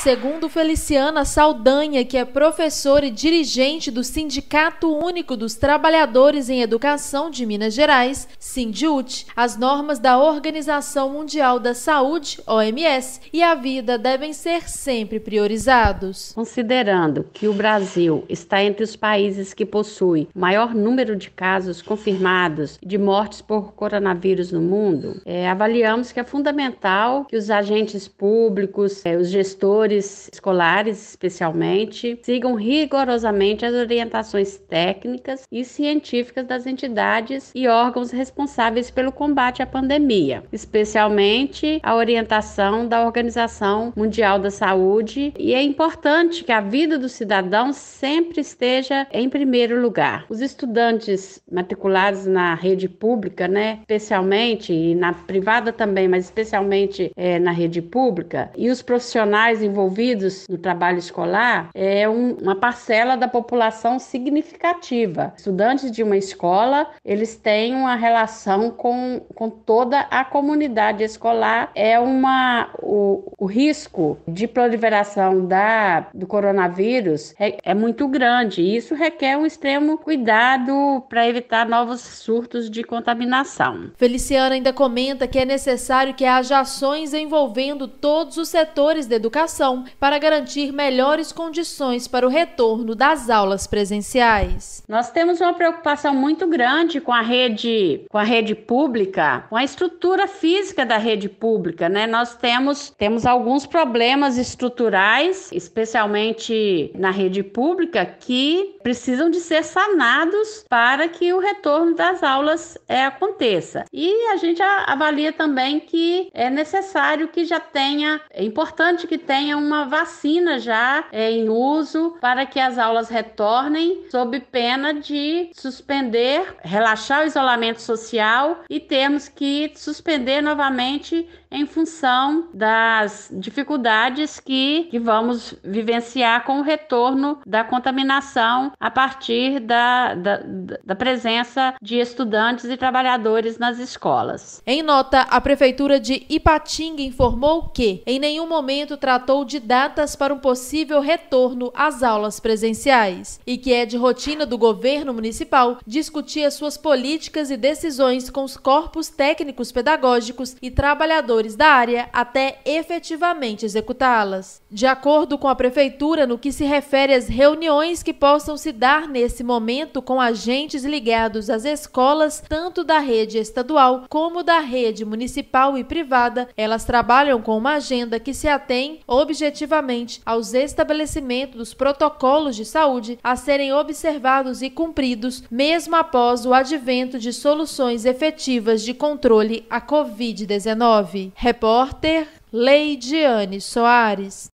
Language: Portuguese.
Segundo Feliciana Saldanha, que é professora e dirigente do Sindicato Único dos Trabalhadores em Educação de Minas Gerais, Sindiut, as normas da Organização Mundial da Saúde, OMS, e a vida devem ser sempre priorizados. Considerando que o Brasil está entre os países que possui o maior número de casos confirmados de mortes por coronavírus no mundo, é, avaliamos que é fundamental que os agentes públicos, é, os gestores, professores escolares, especialmente, sigam rigorosamente as orientações técnicas e científicas das entidades e órgãos responsáveis pelo combate à pandemia, especialmente a orientação da Organização Mundial da Saúde. E é importante que a vida do cidadão sempre esteja em primeiro lugar. Os estudantes matriculados na rede pública, né, especialmente e na privada também, mas especialmente é, na rede pública, e os profissionais envolvidos envolvidos no trabalho escolar é um, uma parcela da população significativa. Estudantes de uma escola, eles têm uma relação com, com toda a comunidade escolar. É uma o, o risco de proliferação da, do coronavírus é, é muito grande. E isso requer um extremo cuidado para evitar novos surtos de contaminação. Feliciana ainda comenta que é necessário que haja ações envolvendo todos os setores da educação educação para garantir melhores condições para o retorno das aulas presenciais. Nós temos uma preocupação muito grande com a rede, com a rede pública, com a estrutura física da rede pública, né? Nós temos temos alguns problemas estruturais, especialmente na rede pública, que precisam de ser sanados para que o retorno das aulas é, aconteça. E a gente avalia também que é necessário que já tenha, é importante que tenha uma vacina já é, em uso para que as aulas retornem, sob pena de suspender, relaxar o isolamento social e termos que suspender novamente em função das dificuldades que, que vamos vivenciar com o retorno da contaminação a partir da, da, da presença de estudantes e trabalhadores nas escolas. Em nota, a Prefeitura de Ipatinga informou que em nenhum momento tratou de datas para um possível retorno às aulas presenciais e que é de rotina do governo municipal discutir as suas políticas e decisões com os corpos técnicos pedagógicos e trabalhadores da área até efetivamente executá-las. De acordo com a Prefeitura, no que se refere às reuniões que possam se dar nesse momento com agentes ligados às escolas, tanto da rede estadual como da rede municipal e privada, elas trabalham com uma agenda que se atém objetivamente aos estabelecimentos dos protocolos de saúde a serem observados e cumpridos, mesmo após o advento de soluções efetivas de controle à Covid-19. Repórter Leidiane Soares.